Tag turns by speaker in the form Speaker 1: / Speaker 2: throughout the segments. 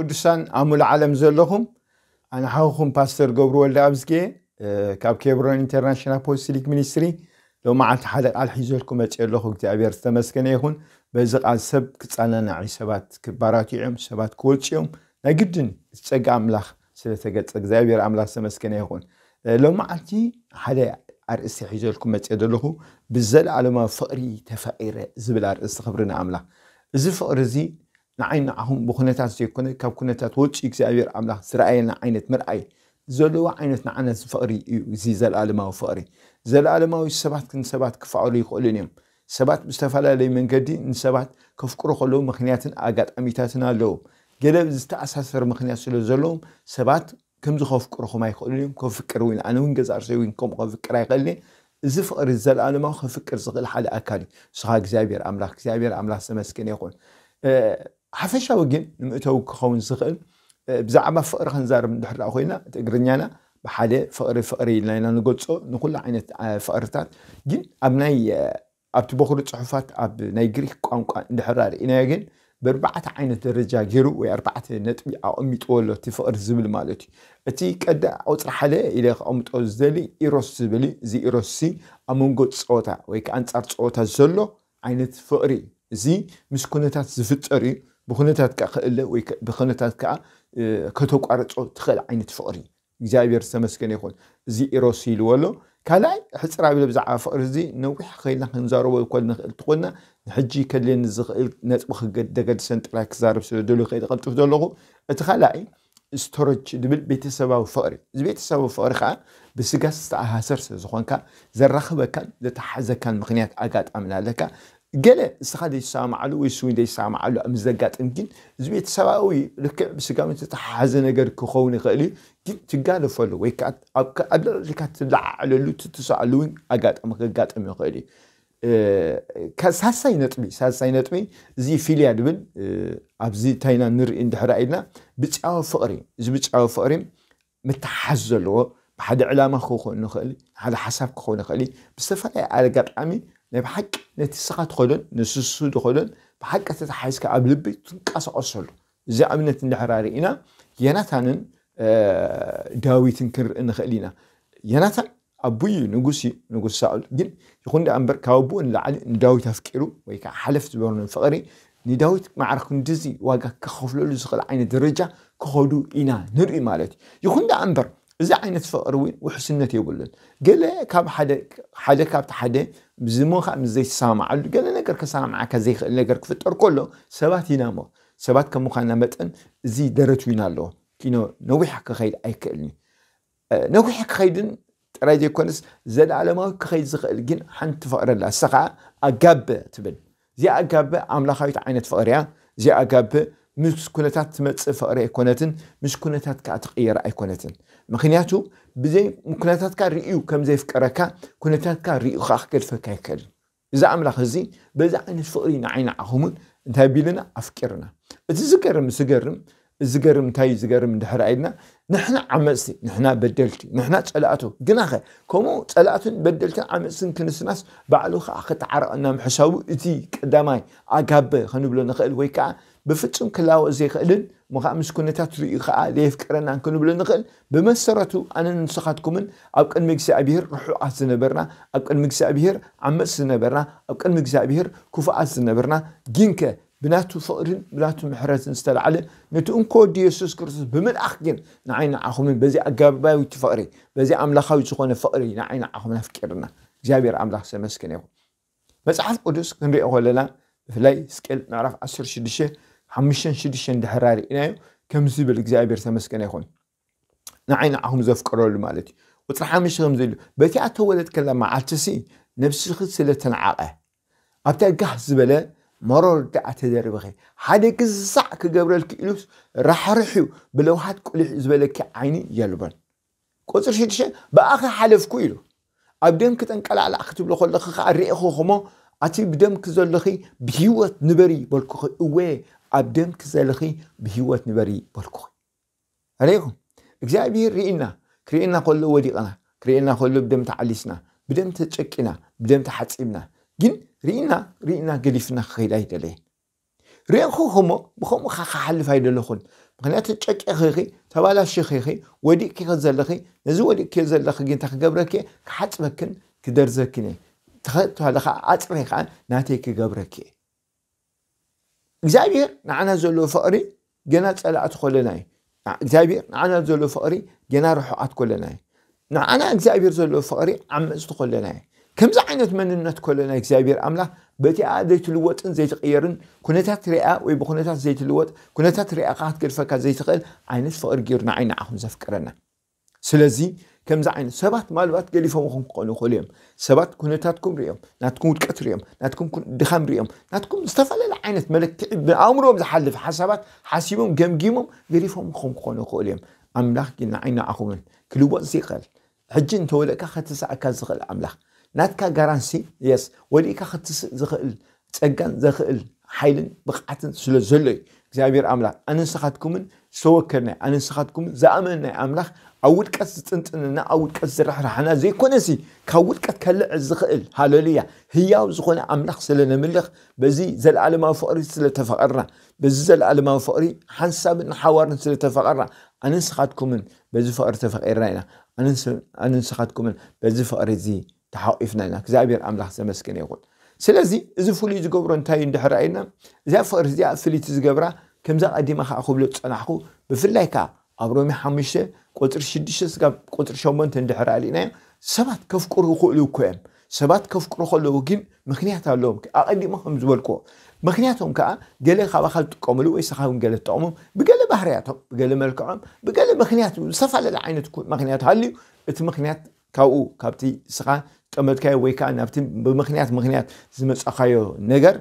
Speaker 1: ቅዱሳን ኣብ ሙሉእ ዓለም ዘለኹም ኣነ ሓውኹም ፓስተር ገብሩ ወልዲ ኣብዝጌ ካብ ኬብሮን ኢንተርናሽናል ፖስሊክ ሚኒስትሪ ሎመዓልቲ ሓደ ቃል ሒዘልኩም መፅእ ኣለኹ እግዚኣብሔር ዝተመስገነ ይኹን በዚ ቃል ሰብ ክፀናናዒ ሰባት ክባራትዕዮም ሰባት ክወፅኦም ናይ ግድን ዝፀጋ ኣምላኽ ስለተገፀ እግዚኣብሔር ኣምላኽ ዝተመስገነ ይኹን ሎመዓልቲ ሓደ ኣርእስቲ ሒዘልኩም መፅእ ዘለኹ ብዘለኣለማ ፍቕሪ ተፈቂረ ዝብል ኣርእስቲ ክብሪ ንኣምላኽ እዚ ፍቕሪ እዚ ንዓይና ንዓኹም ብኩነታት ዘይኮነ ካብ ኩነታት ወጪ እግዚኣብሔር ኣምላኽ ዝረኣየና ዓይነት ምርኣይ ዘለዎ ዓይነት ንዓነት ፍቅሪ እዩ እዚ ዘለኣለማዊ ፍቅሪ ዘለኣለማዊ ሰባት ንሰባት ክፋዕሉ ይኽእሉን እዮም ሰባት ብዝተፈላለዩ መንገዲ ንሰባት ከፍቅሩ ከለዉ ምክንያትን ኣጋጣሚታትን ኣለዉ ገለ ዝተኣሳሰር ምክንያት ስለ ዘለዎም ሰባት ከምዚ ከፍቅርኹም ኣይክእሉን እዮም ከፍቅር እውን ኣነ ውን ገዛ ርሰይ እውን ከምኡ ከፍቅር ኣይክእልኒ እዚ ፍቅሪ ዘለኣለማዊ ከፍቅር ዝኽእል ሓደ ኣካል እዩ ንስኻ እግዚኣብሔር ኣምላኽ እግዚኣብሔር ኣምላኽ ዘመስገን ይኹን ሓፈሻዊ ግን ንምእተው ክኸውን ዝኽእል ብዛዕባ ፍቅሪ ክንዛርብ ኣ ኮይና ትእግርኛና ብሓደ ፍቅሪ ፍቅሪ ኢልናኢና ንገልፆ ንኩሉ ዓይነት ፍቅርታት ግን ኣብቲ በክሪ ፅሑፋት ኣብ ናይ ግሪክ ቋንቋ እንድሕር ርእናዮ ግን ብኣርባዕተ ዓይነት ደረጃ ገይሩ ወይ ኣርባዕተ ነጥቢ ኣቐሚጥዎሎ እቲ ፍቅሪ ዝብል ማለት እዩ እቲ ቀዳ ቁፅሪ ሓደ ኢለ ክቐምጦ ዝደሊ ኢሮስ ዝብል እዚ ኢሮስ ሲ ኣብ መንጎ ፀወታ ወይ ከዓ ኣንፃር ፀወታ ዘሎ ዓይነት ፍቅሪ እዚ ምስ ኩነታት ዝፍጠር እዩ ብኩነታት ከዓ ክእለ ወይ ብኩነታት ከዓ ከተቋርፆ ትኽእል ዓይነት ፍቅሪ እዩ እግዚኣብሔር ዝተመስገነ ይኹን እዚ ኢሮስ ኢልዎ ኣሎ ካልኣይ ሕፅር ኣብለ ብዛዕባ ፍቅሪ እዚ ነዊሕ ከይልና ክንዛረቦ ኮል ንኽእል ትኮንና ንሕጂ ከልየኒ ዝኽእል ነጥቢ ክደገድሰን ጥራይ ክዛርብ ስለ ደልዩ ከይድ ዘለኹ እቲ ካልኣይ ስቶሮች ድብል ቤተሰባዊ ፍቅሪ እዚ ቤተሰባዊ ፍቅሪ ከዓ ብስጋ ዝተኣሃሰር ስለዝኮንካ ዘራኽበካን ዘተሓዘካን ምክንያት ኣጋጣሚ ኣለካ ገለ ንስኻ ደይሰማዓሉ ወይ ስውን ደይሰማዓሉ ኣብ ዘጋጥም ግን እዚ ቤተሰባዊ ልክዕ ብስጋም ዝተተሓሓዘ ነገር ክኸውን ይኽእል እዩ ግን ትጋለፈሉ ወይከዓ ልዕሊካ ትለዓዓለሉ ትትሰኣሉ እውን ኣጋጣሚ ከጋጥም ይኽእል እዩ ሳሳይ ነጥቢ ሳሳይ ነጥቢ እዚ ፊልያ ድብል ኣብዚ ታይና ንርኢ እንድሕሪ ኢልና ብጫዊ ፍቕሪ እዚ ብጫዊ ፍቕሪ ምተሓሓዝ ዘለዎ ብሓደ ዕላማ ክኸውን ንኽእል ሓደ ሓሳብ ክኸውን ይኽእል ብዝተፈላለየ ኣጋጣሚ ናይ ብሓቂ ነቲ ስኻ ትኸዶን ንስሱ ትኸዶን ብሓቂ ተተሓሒዝካ ኣብ ልቢ ትንቀሳቐሰሉ እዚ ኣብነት እንድሕር ርኢና የናታንን ዳዊትን ክንርኢ ንኽእል ኢና የናታን ኣቦዩ ንጉስ እዩ ንጉስ ሳኦል ግን ይኹን ዳኣ እምበር ካብ ኣቦኡ ንላዕሊ ንዳዊት ኣፍቂሩ ወይ ሓለፍ ዝበርኑ ፍቕሪ ንዳዊት ማዕር ክንዲዚ ዋጋ ከኸፍለሉ ዝኽእል ዓይነት ደረጃ ክኸዱ ኢና ንርኢ ማለት እዩ ይኹን ዳኣ እምበር እዚ ዓይነት ፍቅሪ እውን ውሕስነት የብሉን ገለ ካብ ሓደ ካብቲ ሓደ ብዝሞ ከዓ ምስ ዘይተሰማምዓሉ ገለ ነገር ክሰማምዓካ ዘይክእል ነገር ክፍጠር ከሎ ሰባት ኢና ሞ ሰባት ከም ምኳንና መጠን እዚ ደረቱ ኢና ኣለዎ ኪኖ ነዊሕ ክኸይድ ኣይክእልኒ ነዊሕ ክኸይድን ጥራይ ዘይኮነስ ዘለኣለማዊ ክኸይድ ዝኽእል ግን ሓንቲ ፍቅሪ ኣላ እሳ ከዓ ኣጋበ ትብል እዚ ኣጋበ ኣምላኻዊት ዓይነት ፍቅሪ እያ እዚ ኣጋበ ምስ ኩነታት ትመፅእ ፍቅሪ ኣይኮነትን ምስ ኩነታት ከዓ ትቕየር ኣይኮነትን ምክንያቱ ብዘይ ኩነታትካ ርዩ ከምዘይፍቀረካ ኩነታትካ ኩነታትካ ከዓ ክገድፈካ ይከእልን እዚ ኣምላኽ እዚ በዛ ዓይነት ፍቅሪ ንዓይና ዓኹምን እንታይ ቢልና ኣፍቂርና እቲ ዝገርም ዝገርም ዝገርም እንታይ ዝገርም እንድሕር ኢልና ንሕና ዓመፅቲ ንሕና በደልቲ ንሕና ፀላእቶ ግና ኸ ከምኡ ፀላእትን በደልትን ዓመፅትን ክንስናስ ባዕሉ ከዓ ክተዓረቐና ምሕሳቡ እቲ ቀዳማይ ኣጋበ ክንብሎ ንኽእል ወይ ከዓ ብፍፁም ክላወ ዘይክእልን مس ኩነታት ሪኡ ከዓ ለየፍ ቀረና ክንብሉ ንኽእል ብመሰረቱ ኣነ ንስኻትኩምን ኣብ ቅድሚ እግዚኣብሄር ርሑቓት ዝነበርና ኣብ ቅድሚ እግዚኣብሄር ዓመፅ ዝነበርና ኣብ ቅድሚ እግዚኣብሄር ክፉኣት ዝነበርና ግንከ ብናቱ ፍቕርን ብናቱ ምሕረትን ዝተላዓለ ነቲ እንኮ ወዲ የሱስ ክርስቶስ ብምልኣኽ ግን ንዓይ ንዓኹምን በዚ ኣጋባዊቲ ፍቕሪ በዚ ኣምላኻዊ ዝኾነ ፍቕሪ ንዓይ ንዓኹምን ኣፍቂርና እግዚኣብሔር ኣምላኽ ዘመስክን ይኹም መፅሓፍ ቅዱስ ክንሪኦ ከለና ብፍላይ ስቅል ምዕራፍ 16 حمشن شدشن دهراري إنايو كمسي بالإجزابير سمسكن يخون نعين عهم زف كرول مالتي وطر حمش غمزي له بتي أتولد كلا مع عالتسي نفس الخد سلة تنعاقه أبتا قهز بلا مرور دا أتدار بخي حالي كزع كقبر الكيلوس راح رحيو بلوحات كل زبالة كعيني يلبن كوزر شدشن بأخي حالف كويلو أبدام كتنقل على أختي بلو خلق خارق خو خمو أتي بدم كزول بيوت نبري بلكو خي ኣብ ደም ክዘለኺ ብሂወት ንበሪ በልኩ ኣለይኹም እግዚኣብሄር ርኢና ክርእየና ከሎ ወዲቕና ክርእየና ከሎ ብደም ተዓሊስና ብደም ተጨቂና ብደም ተሓፂብና ግን ርኢና ርኢና ገዲፍና ክኸይድ ኣይደለየን ርአንኩ ከሞ ብከምኡ ካ ክሓልፍ ኣይደለኹን ምክንያቱ ጨቂ ኺኺ ተባላሽ ኺኺ ወዲቕኪ ከዘለኺ ነዚ ወዲቕኪ ዘለኺ ግን እንታ ክገብረኪ ክሓፅበክን ክደርዘክን እየ ተኸተለ ከዓ ኣፅበይ ከዓ ናተይ ክገብረኪ እየ እግዚኣብሔር ንዓና ዘሎ ፍቕሪ ገና ፀላእቲ ኮለና እዩ እግዚኣብሔር ንዓና ዘሎ ፍቕሪ ገና ርሑቃት ኮለና እዩ ንዓና እግዚኣብሔር ዘሎ ፍቕሪ ዓመፅቲ ኮለና እዩ ከምዚ ዓይነት መንነት ኮለና እግዚኣብሔር ኣምላኽ በቲኣ ዘይትልወጥን ዘይትቕየርን ኩነታት ሪኣ ወይ ብኩነታት ዘይትልወጥ ኩነታት ሪኣካ ክትገድፈካ ዘይትኽእል ዓይነት ፍቕሪ ገይሩ ንዓይኒ ዓኹም ዘፍቅረና ስለዚ كم زعين سبات مالبات قال يفهم خم قانو خليهم سبات كنا تاتكم ريهم ناتكم كتر ريهم ناتكم كن دخام ريهم ناتكم استفعل العينة ملك بأمرهم زحل في حسابات حاسيبهم جم جيمهم قال يفهم خم خليهم أملاك جن عينا أخوهم كل وقت زيقل عجن تولى كخت سعى كزغل أملاك ناتك جرانسي يس ولي كخت زغل تجن زغل حيل بقعت سل زلي زابير أملاك أنا سخاتكم سوكرنا أنا سخاتكم زامنا أملاك أود كاس أود كاس رحنا زي كونسي كود كات كل عزقل هالوليا هي وزخنا نخس لنا ملخ بزي زل ما فقري سل تفقرنا بزي زل ما فقري حنساب نحوار سل تفقرنا أنا من بزي فقر تفقرنا أنا أنا من بزي فقر زي تحقفنا زابير أم نخس مسكين يقول سلازي إذا فلي تجبر انتهي ندحر عينا فقر زي فلي تجبره كمزا قديمة خا خبلت أنا بفلاي كا أبرومي حمشة قطر شديشة سكاب قطر شومن تندحر علينا سبعة كفكر وخلو كم سبعة كفكر خلو جن مخنيات علوم أقل ما هم زولكو مخنياتهم كأ جل خوا خلت تكملوا إيش خاهم جل تعمم بجل بحرياتهم بجل ملكهم بجل مخنيات سفل العين تكون مخنيات إت اتمخنيات كاو كابتي سخا تمت تمتكاي ويكا نابتي بمخنيات مخنيات زمت أخايو نجر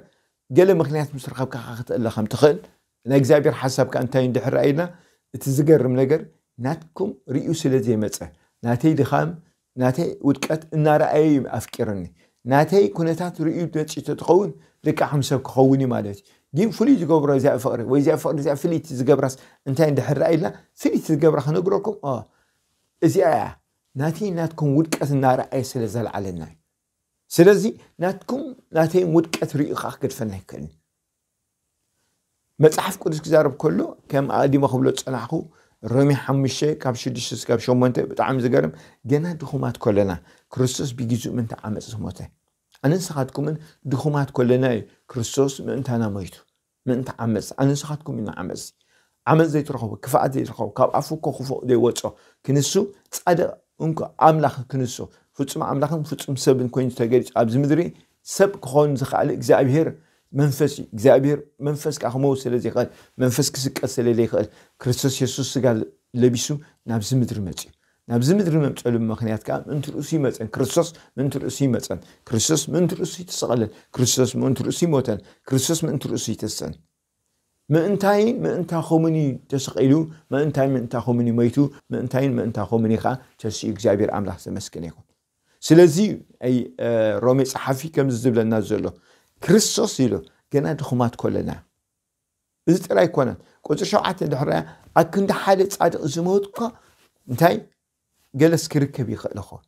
Speaker 1: جل مخنيات مسرخبك خاخت الله خم تخل نجزابير حسبك أنت دحر أينا እቲ ዝገርም ነገር ናትኩም ርዩ ስለ ዘይመፀ ናተይ ድኻም ናተይ ውድቀት እናረኣየ እዩ ኣፍቂርኒ ናተይ ኩነታት ርዩ ደፂ ተትኸውን ርቃሕም ሰብ ክኸውን እዩ ማለት እዩ ግን ፍሉይ ዝገብሮ እዚኣ ፍቕሪ ወይ እዚኣ ፍቕሪ እዚኣ ፍልይቲ ዝገብራስ እንታይ እንድሕር ረኣይልና ፍልይቲ ዝገብራ ክነግረኩም እዚኣ እያ ናተይ ናትኩም ውድቀት እናረኣየ ስለ ዘለዓለና እዩ ስለዚ ናትኩም ናተይን ውድቀት ርዩ ከዓ ክገድፈና ይክእልኒ مسحف قدس كزارب كله كم عادي ما خبلت صنعكو رمي حمشة كاب شدش كاب شو مانته بتعمل زجرم جنا دخومات كلنا كريستوس بيجزء من تعمل زهمته أنا نسخاتكم من دخومات كلنا كريستوس من تانا ميتو من تعمل أنا نسخاتكم من عمل عمل زي ترخو كفاءة زي ترخو كاب عفو كخوف دي وتشو كنسو تصدق أنك عملك كنسو فتصم عملك فتصم سب كوين تجريش أبز مدري سب كون زخ على መንፈስ እዩ እግዚኣብሔር መንፈስ ከዓ ክመውት ስለ ዘይኽእል መንፈስ ክስቀስ ስለዘይኽእል ክርስቶስ የሱስ ስጋ ለቢሱ ናብዚ ምድሪ መፅኡ ናብዚ ምድሪ መምፀሉ ምክንያት ከዓ ምእንቲ ርእሱ ይመፀን ክርስቶስ ምእንቲ ርእሱ ይመፀን ክርስቶስ ምእንቲ ርእሱ ይተሰቐለን ክርስቶስ ምእንቲ ርእሱ ይሞተን ክርስቶስ ምእንቲ ርእሱ ይተስዕን ምእንታይን ምእንታ ኸሙን እዩ ተሰቂሉ ምእንታይ ምእንታ ኸሙን እዩ መይቱ ምእንታይን ምእንታ ኸሙን እዩ ከዓ ተስኡ እግዚኣብሔር ኣምላኽ ዘመስግን ይኹን ስለዚ ሮሜ ፀሓፊ ከምዚ ዝብለና ዘሎ ክርስቶስ ኢሉ ገና ድኹማት ኮለና እዚ ጥራይ ኮነን ቁፅሪ ሸውዓተ ድሕርያ ኣብ ክንዲ ሓደ ፃድቅ ዝመውት ኳ እንታይ ገለስ ክርከብ ይኽእል ኾ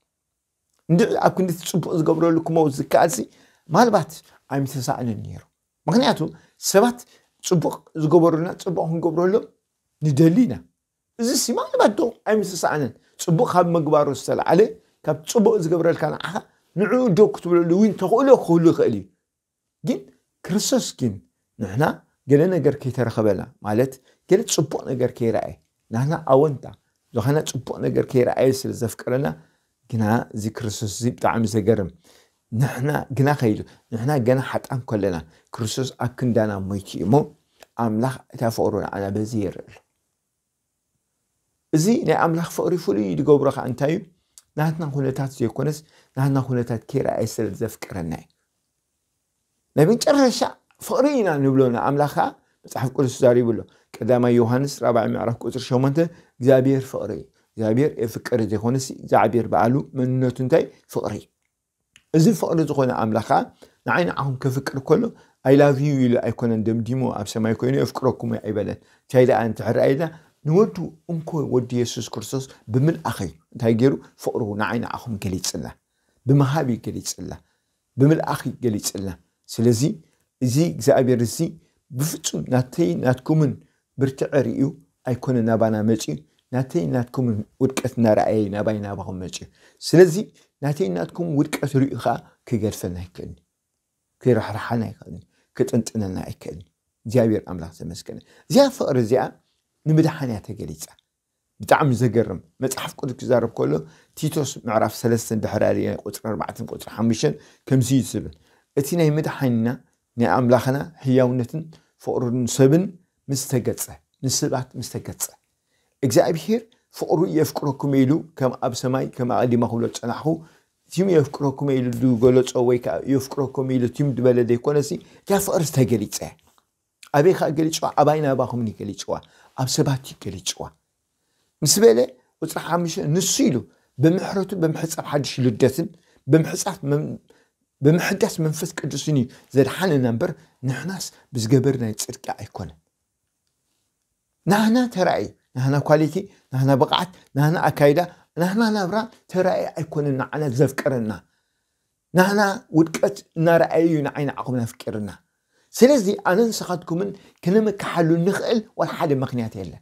Speaker 1: እንድ ኣብ ክንዲ ፅቡቅ ዝገብረሉ ክመውት ዝከኣልሲ ማልባት ኣይምተሳዕንን ነይሩ ምክንያቱ ሰባት ፅቡቅ ዝገበሩና ፅቡቅ ክንገብረሉ ንደሊ ኢና እዚ ሲ ማልባት ዶ ኣይምተሳዕንን ፅቡቅ ካብ መግባሩ ዝተላዓለ ካብ ፅቡቅ ዝገብረልካ ንዓኻ ንዕኡ ዶ ክትብለሉ እውን ተኽእሎ ክህሉ ይኽእል እዩ ግን ክርስቶስ ግን ንሕና ገለ ነገር ከይተረኸበና ማለት ገለ ፅቡቕ ነገር ከይረኣየ ንሕና ኣወንታ ዝኾነ ፅቡቕ ነገር ከይረኣየ ስለ ዘፍቅረና ግና እዚ ክርስቶስ እዚ ብጣዕሚ ዘገርም ንሕና ግና ከይሉ ንሕና ገና ሓጣን ከለና ክርስቶስ ኣብ ክንዳና ሞይቲ እሞ ኣምላኽ እታ ፍቕሩ ንዓና በዚ የርኢ ኣሎ እዚ ናይ ኣምላኽ ፍቕሪ ፍሉይ ዝገብሮ ከዓ እንታይ እዩ ናትና ኩነታት ዘይኮነስ ናትና ኩነታት ከይረኣየ ስለ ዘፍቅረና እዩ نبي نشرشا فقرينا نبلونا عملاخا بصحف كل سوزاري بلو كداما يوهانس رابع معرف كتر شومنته زابير فقري زابير افكر دي خونسي زابير بعلو من نوتنتي فقري ازي فقري تخونا عملاخا نعين عهم كفكر كله اي لاف يو يلو اي كونن دم ديمو ابسما يكونو افكركم اي بلد تايدا ان تحر ايدا انكو ودي يسوس كرسوس بمن اخي تاي فقرو نعين عهم كليتسلا بمهابي كليتسلا بمن اخي كليتسلا ስለዚ እዚ እግዚኣብሔር እዚ ብፍፁም ናተይ ናትኩምን ብርትዐ ርዩ ኣይኮነ ናባና መፅኡ ናተይ ናትኩምን ውድቀት እናረኣየ ናባይ ናባኹም መፅኡ ስለዚ ናተይ ናትኩም ውድቀት ርዩ ከዓ ክገድፈና ኣይክእልኒ ክራሕርሓና ኣይክእልኒ ክጥንጥነና ኣይክእልኒ እግዚኣብሔር ኣምላኽ ዘመስገነ እዚኣ ፍቅሪ እዚኣ ንምድሓን እያ ተገሊፃ ብጣዕሚ ዘገርም መፅሓፍ ቅዱስ ክዛረብ ከሎ ቲቶስ ምዕራፍ ሰለስተ ድሕራርየ ቁፅሪ 4 ቁፅሪ ሓሙሽተ ከምዚ እዩ ዝብል እቲ ናይ መድሓኒና ናይ ኣምላኽና ህያውነትን ፍቅርን ሰብን ምስተገፀ ንስባት ምስተገፀ እግዚኣብሄር ፍቅሩ የፍቅረኩም ኢሉ ከም ኣብ ሰማይ ከም ኣቀዲማ ክብሎ ፀናሕኹ እትም የፍቅረኩም ኢሉ ዝገለፆ ወይ ከዓ የፍቅረኩም ኢሉ እትም ዝበለ ዘይኮነ እታ ፍቅሪ ዝተገሊፀ ኣበይ ከዓ ገሊፅዋ ኣባይ ናባኹምን ገሊፅዋ ኣብ ሰባት ገሊፅዋ ምስ በለ ቁፅሪ ሓሙሽተ ንሱ ኢሉ ብምሕረቱ ብምሕፃብ ሓድሽ ልደትን ብምሕፃፍ بمحدث من بمحداس منفس قدسني زرحان نمبر نحناس بزقبرنا يتسرقع يكون نحنا ترعي نحنا كواليتي نحنا بقعت نحنا أكايدة نحنا نبرا ترعي يكون نعنا زفكرنا نحنا ودكت نرعي نعين عقب نفكرنا سلزي أنا نسخدكم من كنمك حلو نخل والحالي مخنيات يلي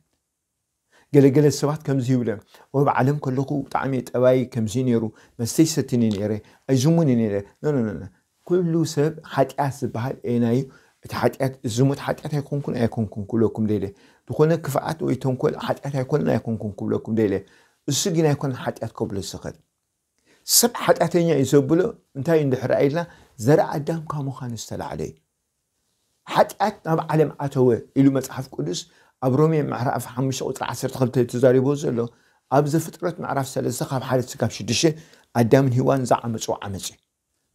Speaker 1: ገለገለ ሰባት ከምዚ ይብለ ወብ ዓለም ከለኹ ብጣዕሚ ጠባይ ከምዚ ነይሩ መስተይ ሰትኒ ነይረ ኣይዝሙን ነይረ ኖኖኖ ኩሉ ሰብ ሓጢኣት ዝበሃል ኤናዩ እቲ ሓጢኣት ዝሙት ሓጢኣት ኣይኮንኩን ኣይኮንኩን ክብለኩም ደለ ዝኾነ ክፍኣት ወይ ተንኮል ሓጢኣት ኣይኮንን ኣይኮንኩን ክብለኩም ደለ እሱ ግን ኣይኮነ ሓጢኣት ከብሎ ዝኽእል ሰብ ሓጢኣተኛ እዩ ዘብሎ እንታይ እንድሕር ኢልና ዘርኢ ኣዳም ካብ ምዃኑ ዝተላዕለ እዩ ሓጢኣት ናብ ዓለም ኣተወ ኢሉ መፅሓፍ ቅዱስ ኣብ ሮሜ ምዕራፍ ሓሙሽተ ቁጥሪ 12 እዩ ተዛሪቦ ዘሎ ኣብ ዘፍጥረት ምዕራፍ ሰለስተ ካብ ሓደ ስካብ ሽዱሽተ ኣዳምን ሂዋን ዝዓመፅዎ ዓመፅ እዩ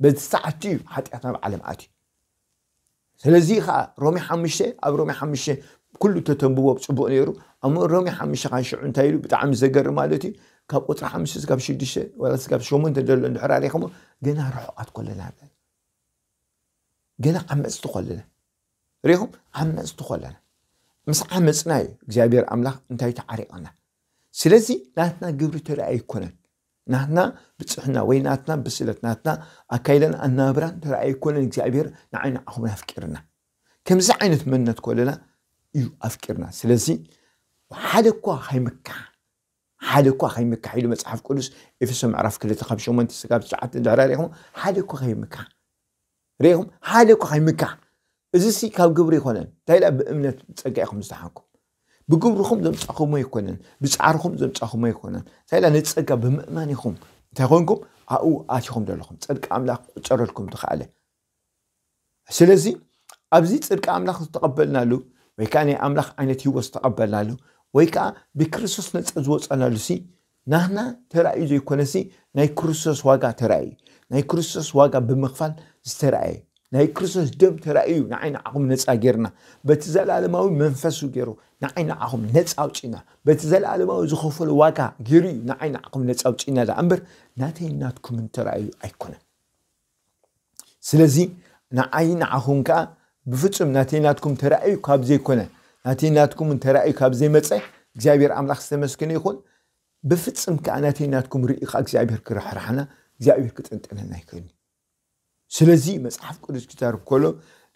Speaker 1: በዚ ሰዓቲ እዩ ሓጢኣት ናብ ዓለም ኣትዩ ስለዚ ከዓ ሮሜ ሓሙሽተ ኣብ ሮሜ ሓሙሽተ ኩሉ ተተንብቦ ፅቡቅ ነይሩ ኣብ ሮሜ ሓሙሽተ ከዓ ሽዑ እንታይ ኢሉ ብጣዕሚ ዘገርም ማለት እዩ ካብ ቁጥሪ ሓሙሽተ ስካብ ሽዱሽተ ወላ ስካብ ሸሞንተ ደሎ እንድሕር ኣለይከሞ ገና ርሑቃት ኮለና ገና ዓመፅቲ ኮለና ሪኹም ዓመፅቲ ኮለና ምስዓ መፅና እዩ እግዚኣብሔር ኣምላኽ እንታይ ተዓሪቐና ስለዚ ናትና ግብሪ ተርኢ ኣይኮነን ናትና ብፅሕና ወይ ናትና ብስለት ናትና ኣካይደን ኣናብራን ተርኢ ኣይኮነን እግዚኣብሔር ንዓይኒ ኣኹምን ኣፍቂርና ከምዚ ዓይነት መንነት ኮለና እዩ ኣፍቂርና ስለዚ ሓደ እኳ ከይምካሕ ሓደ እኳ ከይምካሕ ኢሉ መፅሓፍ ቅዱስ ኤፌሶ ምዕራፍ 2 ካብ 8 ስጋብ 9 ዳራ ሪኢኹም ሓደ እኳ ከይምካሕ ሪኢኹም ሓደ እኳ ከይምካሕ እዚ ሲ ካብ ግብሪ ይኮነን እንታይላ ብእምነት ፀጋ ኢኹም ዝተሓንኩም ብግብርኩም ዘምፃኹሞ ኣይኮነን ብፃዕርኩም ዘምፃኹሞ ኣይኮነን እንታይ ነቲ ፀጋ ብምእማን ይኹም እንታይ ኮይንኩም ኣብኡ ኣትኹም ዘለኹም ፅድቂ ኣምላኽ ክቁፀረልኩም ትኽኣለ ስለዚ ኣብዚ ፅድቂ ኣምላኽ ዝተቐበልናሉ ወይ ከዓ ናይ ኣምላኽ ዓይነት ሂወ ዝተቐበልናሉ ወይ ከዓ ብክርስቶስ ነፀ ዝወፀናሉ ሲ ናህና ተራእዩ ዘይኮነ ሲ ናይ ክርስቶስ ዋጋ ተራእዩ ናይ ክርስቶስ ዋጋ ብምኽፋል ዝተረኣየ ናይ ክርስቶስ ደም ተራእዩ ንዓይና ዓኹም ነፃ ጌርና በቲ ዘለኣለማዊ መንፈሱ ገይሩ ንዓይና ዓኹም ነፃ ኣውጪና በቲ ዘለኣለማዊ ዝኸፈሉ ዋጋ ገይሩ እዩ ንዓይና ዓኹም ነፃ ኣውጪና ዳ እምበር ናተይ ናትኩም ተራእዩ ኣይኮነን ስለዚ ንዓይና ዓኹም ከዓ ብፍፁም ናተይ ናትኩም ተራእዩ ካብ ዘይኮነ ናተይ ናትኩም ተራእዩ ካብ ዘይመፀ እግዚኣብሔር ኣምላኽ ዝተመስክነ ይኹን ብፍፅም ከዓ ናተይ ናትኩም ርኢ ከዓ እግዚኣብሔር ክረሕርሓና እግዚኣብሔር ክጥንጥነና ይክእል እዩ ስለዚ መፅሓፍ ቅዱስ ክዛርብ ከሎ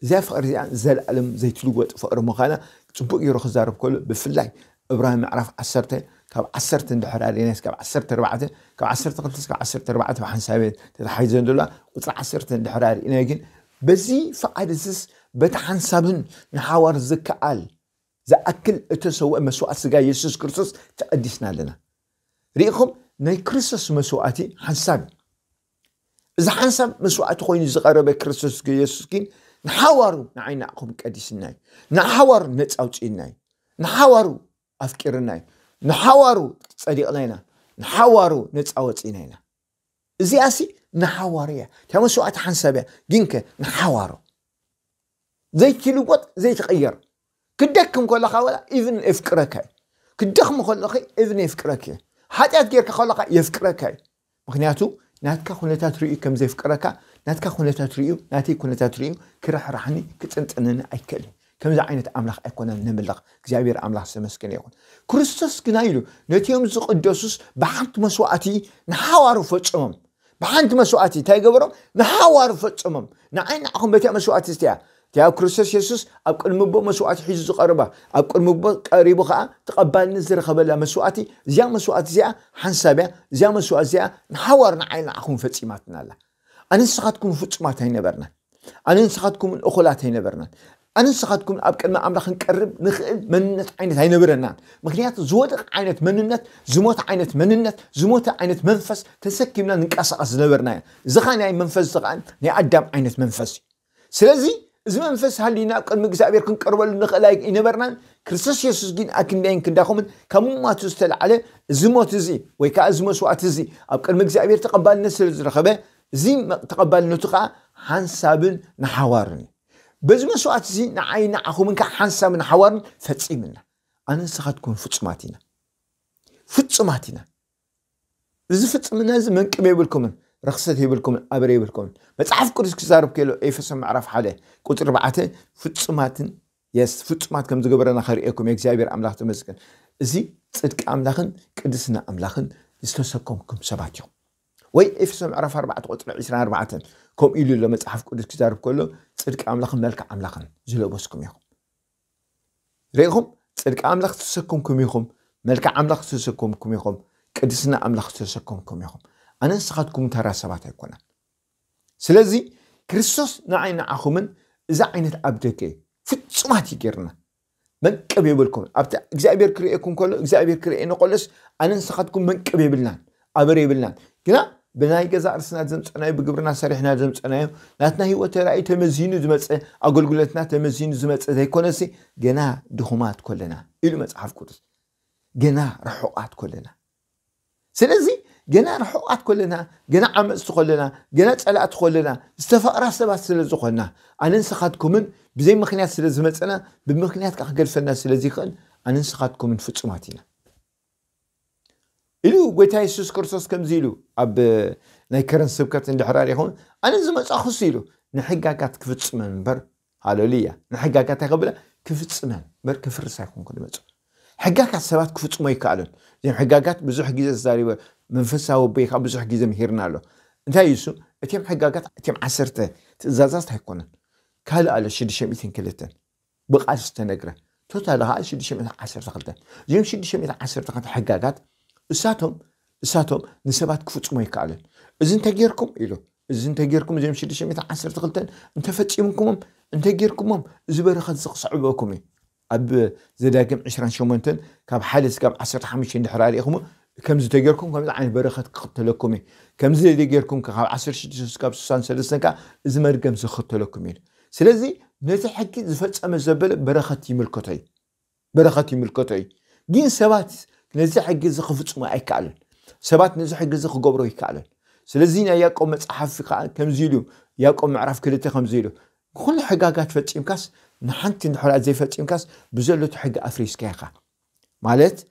Speaker 1: እዛ ፍቅሪ እዚኣ ዘለኣለም ዘይትልወጥ ፍቅሪ ምዃና ፅቡቅ ገይሩ ክዛርብ ከሎ ብፍላይ ዕብራን ምዕራፍ 1 ካብ 1 እንድሕር ኣለና ካብ 14 ካብ 12 ስካብ 14 ብሓንሳቤት ተተሓሒዘን ዘለዋ ቁፅሪ 1 እንድሕር ርኢና ግን በዚ ፍቓድ እስስ በቲ ሓንሳብን ንሓዋር ዝከኣል ዝኣክል እተሰውአ መስዋዕት ስጋ የሱስ ክርስቶስ ተቐዲስና ኣለና ርኢኹም ናይ ክርስቶስ መስዋዕቲ ሓንሳብ እዩ እዚ ሓንሳብ መስዋእቲ ኮይኑ ዝቐረበ ክርስቶስ የሱስ ግን ንሓዋሩ ንዓይ ንኣኹም ቀዲስና እዩ ንሓዋሩ ነፃ ኣውፅኢና እዩ ንሓዋሩ ኣፍቂርና እዩ ንሓዋሩ ፀዲቕና ኢና ንሓዋሩ ነፃ ወፂና ኢና እዚኣሲ ንሓዋሩ እያ እታ መስዋእቲ ሓንሳብ እያ ግን ከ ንሓዋሩ ዘይትልወጥ ዘይትቕየር ክደክም ከለካ ወላ ኢቭን የፍቅረካ እዩ ክደክም ከለኺ ኢቭን የፍቅረካ እዩ ሓጢኣት ጌርካ ከለካ የፍቅረካ እዩ ምክንያቱ ناتكا خونتا تريو كم زي فكركا ناتكا خونتا تريو ناتي خونتا تريو كرح رحني كتنت أننا أكل كم زي عينة أملاخ أكونا نملاخ زيابير أملاخ سمسكين يقول كريستوس كنايلو نتيوم زق الدوسوس بحنت مسواتي نحاور فتشمم بحنت مسواتي تاي قبرو نحاور فتشمم نعين أخم بتيا مسواتي استيها እቲያ ክርስቶስ የሱስ ኣብ ቅድሚ ቦ መስዋዕቲ ሒዙ ዝቐርባ ኣብ ቅድሚ ቦ ቀሪቡ ከዓ ተቐባልነት ዝረኸበላ መስዋዕቲ እዚያ መስዋዕት እዚኣ ሓንሳብ እያ እዚያ መስዋዕት እዚኣ ንሓዋርና ዓይን ንዓኹም ፈፂማትና ኣላ ኣነ ንስኻትኩም ፍፁማት ኣይነበርናን ኣነ ንስኻትኩም እኹላት ኣይነበርናን ኣነ ንስኻትኩም ኣብ ቅድሚ ኣምላኽ ክንቀርብ ንኽእል መንነት ዓይነት ኣይነበረናን ምክንያቱ ዝወድቕ ዓይነት መንነት ዝሞተ ዓይነት መንነት ዝሞተ ዓይነት መንፈስ ተሰኪምና ንንቀሳቐስ ዝነበርና እያ እዚ ከዓ ናይ መንፈስ ዝከዓ ናይ ኣዳም ዓይነት መንፈስ እዩ ስለዚ إذا ما نفس هل لنا قد مجزا بير كن كربا لنخ لايك إنا برنا كرسوس يسوس جين أكن داين كن داخومن كمو ما تستل على زي ما تزي ويكا زي ما سوات زي أب كن مجزا بير تقبال نسل زرخبه زي ما تقبال نتقع حنسابن نحوارن بزي ما سوات زي نعاين أخومن كحنساب نحوارن فتسي منا أنا سخد كون فتسماتينا فتسماتينا زي فتسمنا زي من كمي بلكمن ረክሰት ይብልኩምን ኣበረ ይብልኩምን መፅሓፍ ቅዱስ ክዛርብ ከሎ ኤፌሶን ምዕራፍ ሓደ ቁፅሪ ኣርባዕተ ፍፁማትን የስ ፍፁማት ከም ዝገበረና ከርእየኩም እግዚኣብሔር ኣምላኽ ተመስግን እዚ ፅድቂ ኣምላኽን ቅድስና ኣምላኽን ዝተሰከምኩም ሰባት እዮም ወይ ኤፌሶን ምዕራፍ 4 ቁፅሪ 24 ከምኡ ኢሉ ኣሎ መፅሓፍ ቅዱስ ክዛርብ ከሎ ፅድቂ ኣምላኽን መልክዕ ኣምላኽን ዝለበስኩም ኢኹም ርኢኹም ፅድቂ ኣምላኽ ዝተሰከምኩም ኢኹም መልክዕ ኣምላኽ ዝተሰከምኩም ኢኹም ቅድስና ኣምላኽ ዝተሰከምኩም ኢኹም ኣነ ንስኻትኩም ተራ ሰባት ኣይኮናን ስለዚ ክርስቶስ ንዓይ ንዓኹምን እዛ ዓይነት ኣብ ደገ ፍፁማት እዩ ገርና መንቀብ የብልኩም ኣብቲ እግዚኣብሔር ክርእኩም ከሎ እግዚኣብሔር ንቆሎስ ኣነ ንስኻትኩም መንቀብ የብልናን ኣበር የብልናን ግና ብናይ ገዛ እርስና ዘምፀናዮ ብግብርና ሰሪሕና ዘምፀናዮ ናትና ሂወት ተራእዩ ተመዚኑ ዝመፀ ኣገልግሎትና ተመዚኑ ዝመፀ ዘይኮነሲ ገና ድኹማት ኮለና ኢሉ መፅሓፍ ቅዱስ ገና ርሑቓት ኮለና ስለዚ جنا رحوقات كلنا جنا عمس كلنا جنا تسألات كلنا استفاء راس بس سلز كلنا أنا نسخاتكم من بزي مخنات سلز متنا بمخنيات كحجر فينا سلزي خل أنا نسخاتكم من فتشماتنا إلو قوي تاي سوس كرسوس كم زيلو أب نايكرن سبكات عند حراري هون أنا نزمت أخصيلو نحقا كات كفتسمن بر هالولية نحقا كات قبل كفتسمن بر كفرسا يكون كل متر حقا كات سبات كفتس ما يكالون زين حقا كات بزوح جيزة زاري መንፈሳዊ ቦይካ ብዙሕ ግዜ ምሂርና ኣሎ እንታይ እዩ ሱ እትም ሕጋጋት እትም ዓሰርተ ትእዛዛት ኣይኮነን ካልእ ኣሎ 602 ብቃል ዝተነግረ ቶታል ከዓ 612 እዚኦም 612 ሕጋጋት እሳቶም እሳቶም ንሰባት ክፍፅሞ ይከኣለን እዚ እንተጌርኩም ኢሉ እዚ እንተጌርኩም እዚኦም 612 እንተፈፂምኩሞም እንተጌርኩሞም እዚ በረኸት ዝኽሰዕበኩም እዩ ኣብ ዘዳግም 28 ካብ ሓደ ስካብ 15 ድሕራ ሪኢኹሞ كم زتيجركم كم عن برخة قتلكم كم زتيجركم كم عشر شتي سكاب سان سلسة كا زمر كم زخط لكم إيه سلزي نتي حكي زفت أما زبل برخة ملكتي برخة ملكتي جين سبات نزح حكي زخفت ما يكعل سبات نزح حكي زخ جبرو يكعل سلزي نيا كم متحف كم زيلو يا كم عرف كل تخم زيلو كل حقاقات فتش إمكاس نحنتي نحول على زي فتش إمكاس بزلت حق أفريسكا مالت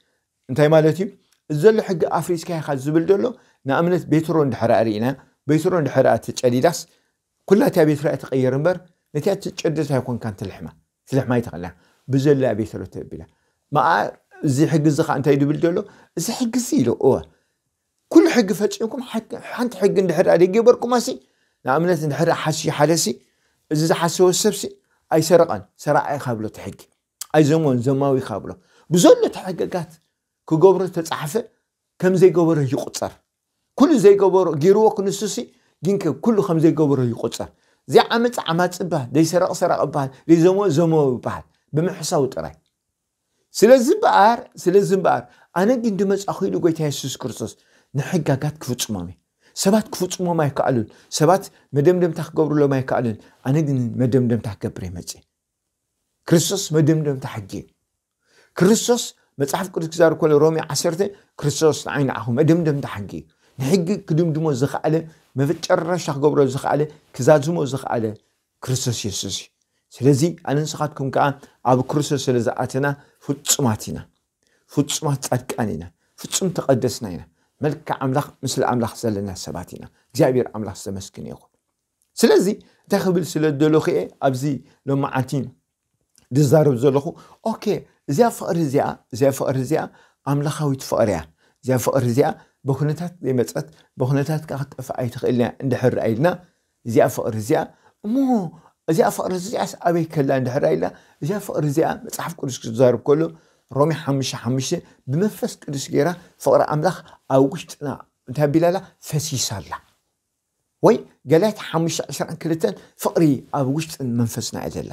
Speaker 1: انتي مالتي زل حق أفريقيا خذ زبل دلو نأمنة بيترون دحرة أرينا بيترون دحرة تجديدس كلها تبي ترى تغير مبر نتيجة تجدد هيكون كانت اللحمة اللحمة يتغلى بزل لا بيترو تبلا مع زي حق الزخ أنت يدو بالدلو زي حق سيلو أوه كل حق فتش فتشكم حق حنت حق دحرة أري جبركم أسي نأمنة دحرة حسي حلسي إذا حسوا السبسي أي سرقان سرق أي خابلو تحق أي زمان زماوي خابلو بزل تحققات ክገብሮ ዝተፃሓፈ ከም ዘይገበሮ ይቁፀር ኩሉ ዘይገበሮ ገይርዎ ክንስሲ ግን ኩሉ ከም ዘይገበሮ ይቁፀር እዚ ዓመፅ ዓማፅ ይበሃል ዘይሰረቕ ሰረቕ ይበሃል ዘይዘሞ ዘሞ ይበሃል ብምሕሳቡ ጥራይ ስለዚ በኣር ስለዚ በኣር ኣነ ግን ድመፃ ክኢሉ ጎይታ የሱስ ክርስቶስ ንሕጋጋት ክፍፅሞም እየ ሰባት ክፍፅሞም ኣይከኣሉን ሰባት መደምደምታ ክገብርሎም ኣይከኣሉን ኣነ ግን መደምደምታ ክገብር የመፅ ክርስቶስ መደምደምታ ሕጊ እዩ ክርስቶስ መፅሓፍ ቅዱስ ክዛርብ ከሎ ሮሜ 10 ክርስቶስ ንዓይኒ ዓኹ መደምደምቲ ሓጊ ንሕጊ ክድምድሞ ዝኽኣለ መጨረሻ ክገብሮ ዝኽኣለ ክዛዝሞ ዝኽኣለ ክርስቶስ የሱስ እዩ ስለዚ ኣነ ንስኻትኩም ከዓ ኣብ ክርስቶስ ስለ ዝኣተና ፍፁማት ኢና ፍፁማት ፃድቃን ኢና ፍፁም ተቐደስና ኢና መልክዕ ኣምላኽ ምስሊ ኣምላኽ ዘለና ሰባት ኢና እግዚኣብሔር ኣምላኽ ዝተመስግን ይኹን ስለዚ እንታይ ክብል ስለ ደሎ ክአ ኣብዚ ሎም መዓልቲ ዝዛረብ ዘለኹ ኦኬ እዚኣ ፍቕሪ እዚኣ እዚኣ ፍቕሪ እዚኣ ኣምላኻዊት ፍቕሪ እያ እዚኣ ፍቕሪ እዚኣ ብኩነታት ዘይመፀት ብኩነታት ከዓ ክትጠፍእ ኣይትኽእልና እንድሕር ኢልና እዚኣ ፍቕሪ እዚኣ እሞ እዚኣ ፍቕሪ እዚኣ ኣበይ ከላ እንድሕር ኢልና እዚኣ ፍቕሪ እዚኣ መፅሓፍ ቅዱስ ክዛርብ ከሎ ሮሜ ሓሙሽተ ሓሙሽተ ብመንፈስ ቅዱስ ገይራ ፍቕሪ ኣምላኽ ኣብ ውሽጥና እንታይ ቢላላ ፈሲሳላ ወይ ገላት ሓሙሽተ ዕስራን ክልተን ፍቕሪ ኣብ ውሽጥን መንፈስና እየ ዘላ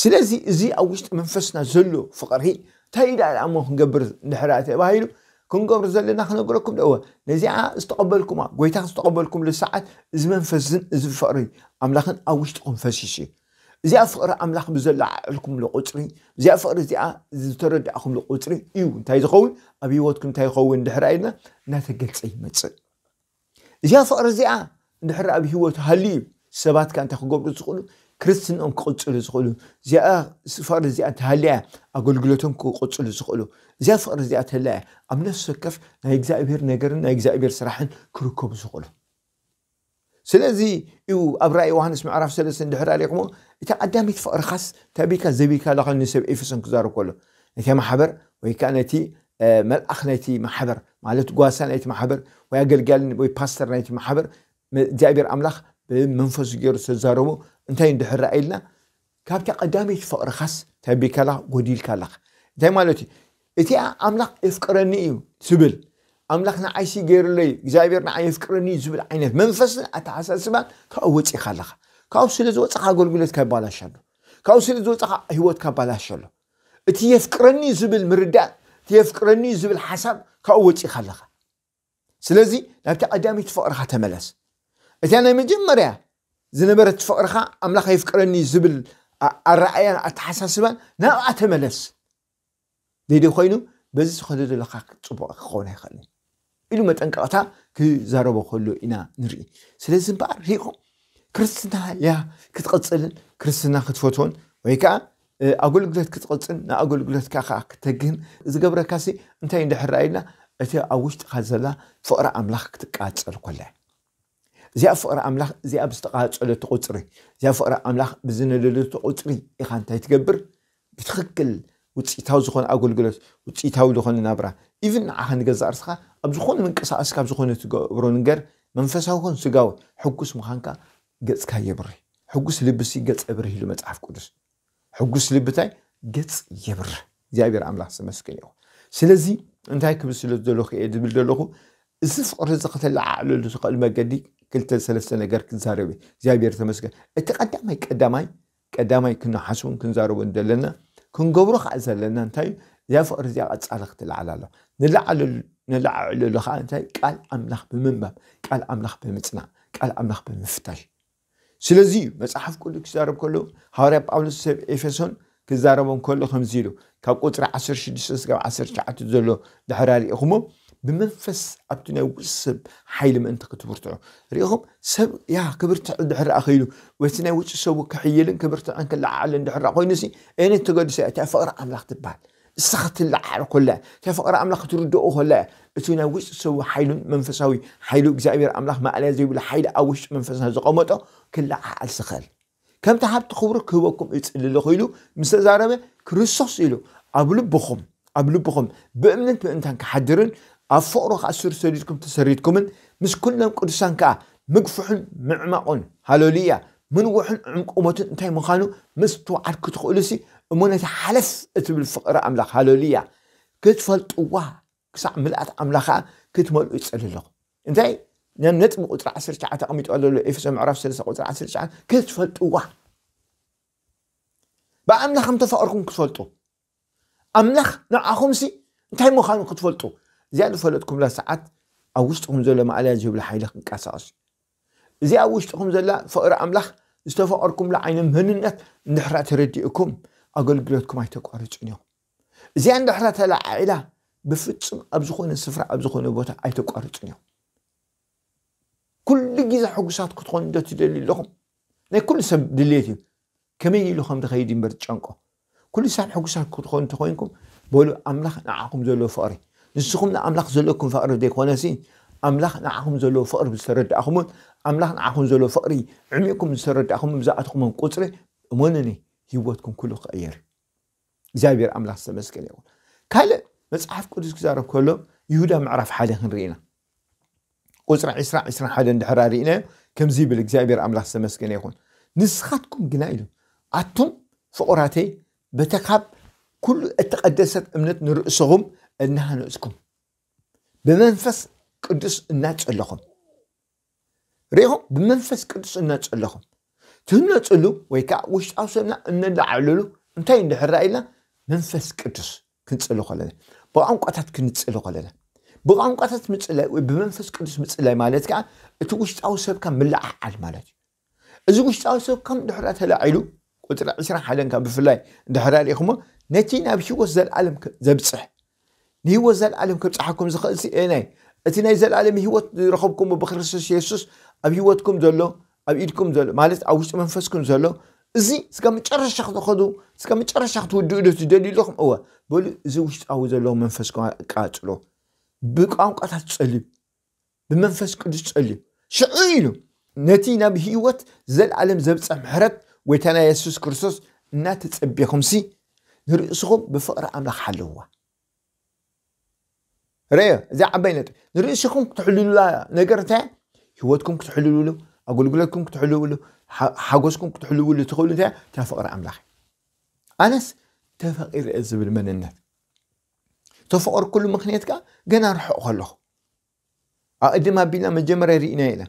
Speaker 1: ስለዚ እዚ ኣብ ውሽጢ መንፈስና ዘሎ ፍቕሪ እንታይዳ ሞ ክንገብር ንድሕራእተ ተባሂሉ ክንገብሩ ዘለና ክነግረኩም ደእወ ነዚዓ ዝተቐበልኩማ ጎይታ ዝተቐበልኩም ልሰዓት እዚ መንፈስን እዚ ፍቕሪ ኣምላኽን ኣብ ውሽጢኹም ፈሲስ እዩ እዚኣ ፍቕሪ ኣምላኽ ብዘለዓዕልኩም ቁፅሪ እዚኣ ፍቕሪ እዚኣ ዝተረዳእኹም ቁፅሪ እዩ እንታይ ዝኸውን ኣብ ሂወትኩም እንታይ ይኸውን እንድሕራ ኢልና እናተገልፀ ይመፅእ እዚኣ ፍቕሪ እዚኣ እንድሕሪ ኣብ ሂወት ሃልዩ እዩ ሰባትካ እንታይ ክገብሩ ዝኽእሉ ክርስትንኦም ክቕፅሉ ዝኽእሉ እዚኣ ፍቕሪ እዚኣ እንተሃልያ ኣገልግሎቶም ክቕፅሉ ዝኽእሉ እዚኣ ፍቕሪ እዚኣ ተሃልያ ኣብ ነፍሲ ወከፍ ናይ እግዚኣብሔር ነገርን ናይ እግዚኣብሔር ስራሕን ክርከቡ ዝኽእሉ ስለዚ እዩ ኣብ ራእይ ዮሃንስ ምዕራፍ ሰለስተ እንድሕር ኣለኹሞ እታ ቀዳሚት ፍቕሪ ካስ ታቢካ ዘቢካ ላኸ ንሰብ ኤፌሶን ክዛርብ ከሎ ነቲ ማሕበር ወይ ከዓ ነቲ መልኣኽ ናይቲ ማሕበር ማለት ጓሳ ናይቲ ማሕበር ወይ ኣገልጋልን ወይ ፓስተር ናይቲ ማሕበር እግዚኣብሔር ኣምላኽ ብመንፈሱ ገይሩ ዝተዛረቡ እንታይ እንድሕረአ ኢልና ካብቲ ቀዳመይቲ ፍቕርኻስ እንታይ ቢካላ ጎዲልካ ኣለኻ እንታይ ማለት እዩ እቲ ኣምላኽ የፍቅረኒ እዩ ዝብል ኣምላኽ ንዓይሲ ገይሩሎ እዩ እግዚኣብሔር ንዓይ የፍቅረኒ እዩ ዝብል ዓይነት መንፈስን ኣተሓሳስባን ካብኡ ወፂኢኻ ኣለኻ ካብኡ ስለ ዝወፅኻ ኣገልግሎትካ ይባላሽ ኣሎ ካብኡ ስለ ዝወፅኻ ሂወትካ ይባላሽ ኣሎ እቲ የፍቅረኒ ዝብል ምርዳእ እቲ የፍቅረኒ ዝብል ሓሳብ ካብኡ ወፂኢኻ ኣለኻ ስለዚ ናብቲ ቀዳሚት ፍቕርኻ ተመለስ እታ ናይ መጀመርያ ዝነበረት ፍቅርካ ኣምላኽ ይፍቅረኒ ዝብል ኣረኣያን ኣተሓሳስባን ናብኣ ተመለስ ደይደ ኮይኑ በዚ ዝኸደ ዘለካ ፅቡቅ ክኸውን ይኽእልን ኢሉ መጠንቀቕታ ክዛረቦ ከሎ ኢና ንርኢ ስለዚ በኣር ሪኢኹም ክርስትና ያ ክትቐፅልን ክርስትና ክትፈትዎን ወይ ከዓ ኣገልግሎት ክትቐፅን ንኣገልግሎት ከ ከዓ ክተግህን ዝገብረካሲ እንታይ እንድሕርኣዩና እቲ ኣብ ውሽጢካ ዘላ ፍቅሪ ኣምላኽ ክትቃፀል ኮላ እዚኣ ፍቅሪ ኣምላኽ እዚኣ ብዝጠቃ ፀለቶ ቁፅሪ እዚኣ ፍቅሪ ኣምላኽ ብዝነለለቶ ቁፅሪ ኢኻ እንታይ ትገብር ብትክክል ውፅኢታዊ ዝኾነ ኣገልግሎት ውፅኢታዊ ዝኾነ ናብራ ኢቨን ንዓኸ ንገዛእ ርስኻ ኣብ ዝኾነ ምንቅስቃስ ካብ ዝኾነ ትገብሮ ንገር መንፈሳዊ ኮን ስጋዊ ሕጉስ ምዃንካ ገፅካ የብሪ ሕጉስ ልብሲ ገፅ የብርህ ኢሉ መፅሓፍ ቅዱስ ሕጉስ ልብታይ ገፅ የብርህ እግዚኣብሔር ኣምላኽ ዝመስግን ኢኹ ስለዚ እንታይ ክብስለ ዘሎ ክእየ ዝብል ዘለኹ እዚ ፍቅሪ ዚ ክተላዓዕለሉ ዝኽእል መገዲ كلتا سلسة نجار كنزاربي زي بير تمسك اتقدمي قدمي قدمي كنا حسون كنزارو دلنا كن جبرخ أزلنا انتي زي فقر زي أتصالخت العلا له نلعل نلعل له انتي قال أملاخ بمنبب قال أملاخ بمتنع قال أملاخ بمفتش سلزي مسحف كله كزارب كله هارب بولس إفسون كزاربون كله خمزيلو كاب قطر عشر شديس سقى شعات زلو دحراري أخمو ብመንፈስ ኣብቲ ናይ ውፅእ ሰብ ሓይሊ ምእንቲ ክትብርትዑ ሪኢኹም ሰብ ያ ክብርትዕ ድሕራ ኸይሉ በቲ ናይ ውፅእ ሰቡ ክሕይልን ክብርትዕን ክለዓዓልን ድሕራ ኮይኑ ሲ እኔ ተገዲሰ እታ ፍቕሪ ኣምላኽ ትበሃል እሳ ክትለዓል ኮላ እታ ፍቕሪ ኣምላኽ ክትርድኦ ኮላ እቲ ናይ ውፅእ ሰቡ ሓይሉን መንፈሳዊ ሓይሉ እግዚኣብሔር ኣምላኽ ማእልያ ዘይብሉ ሓይሊ ኣብ ውሽጢ መንፈስና ዝቐመጦ ክለዓዓል ዝኽእል ከምቲ ሃብቲ ክብሪ ክህበኩም ይፅልለ ኮይኑ ምስ ተዛረበ ክርስቶስ ኢሉ ኣብ ልብኹም ኣብ ልብኹም ብእምነት ምእንታን ክሓድርን أفقرخ أسر سريتكم تسريتكمن مش كلن قرسان كا مقفحن معمقن هالوليا من وحن عمق أمتن انتهي مخانو مستو عدك تخلصي أمونة حلف اتبل فقر أملاخ هالوليا كتفل طوا كسع ملأت أملاخا كتمل اتسأل الله انتهي نعم نتم قطر عسر شعة أمي تقول له إيفزا معرف سلسة قطر عسر شعة كتفل طوا بأملاخ متفقركم كتفل طو أملاخ نعاخم سي انتهي مخانو كتفل طو زيادة فلتكم لا أوشتهم زلا ما عليه جيب لحيلك كاساس زي أوشتهم زلا فقر أملاك استفقركم لعين مهنة نحرة ترديكم أقول قلتكم هاي تقارج إنيو زي عند نحرة العائلة بفتسم أبزخون السفرة أبزخون البوتة هاي تقارج إنيو كل جيزة حقوسات كتخون دوتي دليل لهم ناي كل سب دليلتي كمين يلوخم دخيدين برد جانكو كل سان حقوسات كتخون تخوينكم بولو أملاك نعاكم زلو فقري نسخم ناملاخ زلو كون فقر ديك وناسين املاخ ناعهم زلو فقر بسرد اخمون املاخ ناعهم زلو فقري عميكم بسرد اخمون بزاعتكم من قطري امونني هيواتكم كله خير زابير املاخ سمسكن يقول كالا مصحف قدس كزارب كله يهودا معرف حالي هنرينا قطر عسرع عسرع حالي اندحرا رينا كم زيبل زابير املاخ سمسكن يقول نسخاتكم قنايلو اتم فقراتي بتكاب كل التقدسات امنت نرقصهم እናሃነፅኩም ብመንፈስ ቅዱስ እናፀለኹም ሪኢኹም ብመንፈስ ቅዱስ እናፀለኹም ትህነፅሉ ወይ ከዓ ውሽጣዊ ሰብና እነላዓልሉ እንታይ እንድሕራ ኢልና መንፈስ ቅዱስ ክንፅሊ ከለና ብቋንቋታት ክንፅሊ ከለና ብቋንቋታት ምፅላይ ወይ ብመንፈስ ቅዱስ ምፅላይ ማለት ከዓ እቲ ውሽጣዊ ሰብካ ምልዓዓል ማለት እዩ እዚ ውሽጣዊ ሰብካ ድሕራ ተላዒሉ ቁፅሪ 21 ካብ ብፍላይ ድሕራ ሪኢኹሞ ነቲ ናብ ሂወት ዘለኣለም ዘብፅሕ ንህይወት ዘለኣለም ክብፅሓኩም ዝኽእል ኤናይ እቲ ናይ ዘለኣለም ሂወት ዝረኸብኩምዎ ብክርስቶስ የሱስ ኣብ ሂወትኩም ዘሎ ኣብ ኢድኩም ዘሎ ማለት ኣብ ውሽጢ መንፈስኩም ዘሎ እዚ ስጋ መጨረሻ ክትኸዱ ስጋ መጨረሻ ክትውድኡ ዶ ትደልዩ ኢለኹም እወ በሉ እዚ ውሽጣዊ ዘለዎ መንፈስኩም ቃፅሎ ብቋንቋታት ፀልዩ ብመንፈስ ቅዱስ ፀልዩ ሽዑ ኢሉ ነቲ ናብ ሂወት ዘለኣለም ዘብፀ ምሕረት ጎይታና የሱስ ክርስቶስ እናተፀቢኹምሲ ንርእስኹም ብፍቕሪ ኣምላኽ ሓለውዋ ريا زي عبينت نريد شكون كتحلوا لا نقرتها هوتكم كتحلوا له اقول لكم كتحلوا له حاجوسكم كتحلوا له تقول تاع تفقر املاح انس تفقر از بالمننات تفقر كل مخنيتك جنا رح اخلوه أقدم بينا من جمر رينا إلى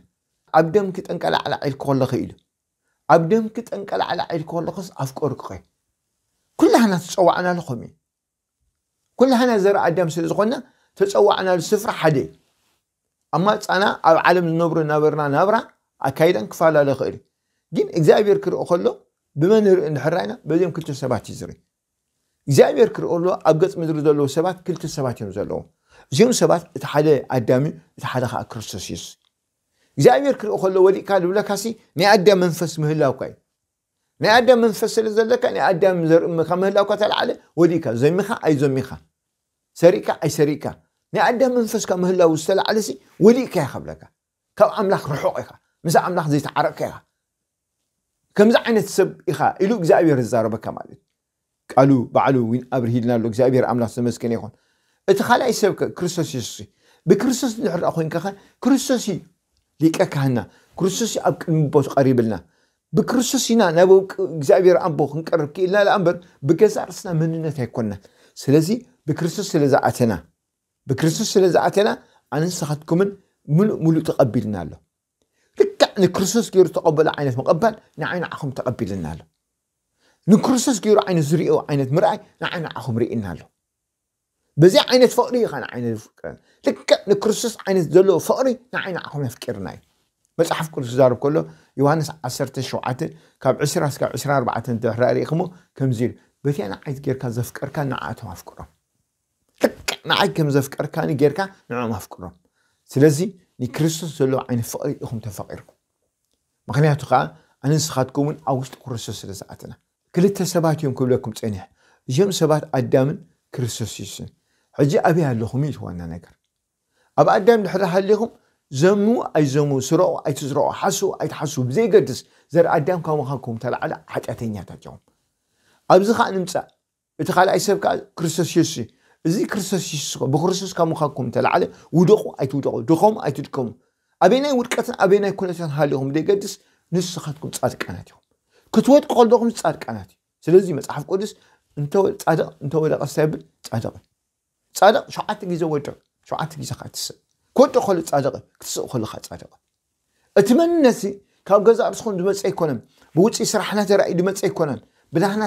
Speaker 1: إلا كت أنقل على عيلك ولا خيلة كت أنقل على عيلك ولا خص أفكارك خي كلها نتشوعنا لخمي كلها نزرع دم سلزقنا ተፀዋዕናሉ ስፍራ ሓደ እዩ ኣብ ማፃና ኣብ ዓለም ዝነብሩ ናበርና ናብራ ኣካይዳን ክፈላለ ይኽእል እዩ ግን እግዚኣብሔር ክርኢ ከሎ ብመን ንርኢ እንድሕራይና በዚኦም ክልተ ሰባት እዩ ዝርኢ እግዚኣብሔር ክርኢ ከሎ ኣብ ገፅ ምድሪ ዘለዎ ሰባት ክልተ ሰባት እዮም ዘለዎም እዚኦም ሰባት እቲ ሓደ ኣዳሚ እቲ ሓደ ከዓ ክርስቶስ የሱስ እግዚኣብሔር ክርኢ ከሎ ወሊእካ ልብለካሲ ናይ ኣዳም መንፈስ ምህላውካ እዩ ናይ ኣዳም መንፈስ ስለ ዘለካ ናይ ኣዳም ዘርኢ ምህላውካ ተለዓለ ወሊእካ ዘሚኻ ኣይዘሚኻ ሰሪእካ ኣይሰሪእካ ናይ ኣደ መንፈስካ ምህላው ዝተለዓለሲ ወሊእካ ኢኻ ብለካ ካብ ኣምላኽ ርሑቕ ኢኻ ምስ ኣምላኽ ዘይተዓረቕካ ኢኻ ከምዚ ዓይነት ሰብ ኢኻ ኢሉ እግዚኣብሔር ዝዛረበካ ማለት እዩ ቃሉ ባዕሉ እውን ኣብርሂድና ኣሎ እግዚኣብሔር ኣምላኽ ዘመስገነ ይኹን እቲ ካልኣይ ሰብ ክርስቶስ የሱስ እዩ ብክርስቶስ ድሕር ኮይንካ ኸ ክርስቶስ እዩ ሊቀ ካህና ክርስቶስ ኣብ ቅድሚ ቦት ቀሪብልና ብክርስቶስ ኢና ናብ ውቂ እግዚኣብሔር ኣቦ ክንቀርብ ክኢልና ላ እምበር ብገዛ ርስና መንነት ኣይኮንናን ስለዚ ብክርስቶስ ስለ ዝኣተና ብክርስቶስ ስለ ዝኣተና ኣነ ንስኻትኩምን ሙሉእ ሙሉእ ተቐቢልና ኣሎ ልክዕ ንክርስቶስ ገይሩ ተቐበሎ ዓይነት ምቕባል ንዓይና ዓኹም ተቐቢልና ኣሎ ንክርስቶስ ገይሩ ዓይነት ዝሪኦ ዓይነት ምርኣይ ንዓይና ዓኹም ርኢና ኣሎ በዚ ዓይነት ፍቕሪ እዩ ከዓ ንዓይነ ዝፍቅረና ልክዕ ንክርስቶስ ዓይነት ዘለዎ ፍቕሪ ንዓይና ዓኹም ነፍቂርና እዩ መፅሓፍ ቅዱስ ዛርብ ከሎ ዮሃንስ 17 ካብ 20 ስብ 24 ድሕሪ ሪኢኹሞ ከምዚ ኢሉ በቲ ንዓይት ጌርካ ዘፍቀርካ ንዓኣቶም ኣፍቅሮም نعي كم زفكر كاني غير كا نعم افكرهم سلازي ني كريستوس سلو عين فقري اخم تفقيركم مخنياتو قا انا نسخاتكم من اوست كريستوس سلازاتنا كل التسابات يوم كل لكم تسينيح جيم سبات قدام كريستوس يسن حجي ابي هالوخم يتوانا نقر اب قدام لحرا هالوخم زمو اي زمو سرعو اي تزرعو حسو اي تحسو بزي قدس زر قدام كاو مخاكم تلعا حتى تنياتا جوم ابزخ انمسا اتخال اي سبكا كريستوس يسن እዚ ክርስቶስ ይሱስ ብክርስቶስ ካብ ምኻኩም ተላዓለ ውደቑ ኣይትውደቑ ድኸሙ ኣይትድከሙ ኣበይ ናይ ውድቀትን ኣበይ ናይ ኩነትን ሃልኹም ደገድስ ንስኻትኩም ጻድቃናት ኢኹም ክትወድቁ ከለኹም ጻድቃናት እዩ ስለዚ መፅሓፍ ቅዱስ ፃድቕ እንተወደቐ ዝተብል ጻድቕ ጻድቕ ሸውዓተ ግዜ ወድቕ ሸውዓተ ግዜ ከዓ ትስእ ክወድቕ ከሉ ጻድቕ ክትስእ ከሉካ ጻድቕ እቲ መንነት ካብ ገዛ ርስኹም ዝመፀ ኣይኮነን ብውፅኢ ስራሕና ተራእዩ ድመፀ ኣይኮነን ብናሕና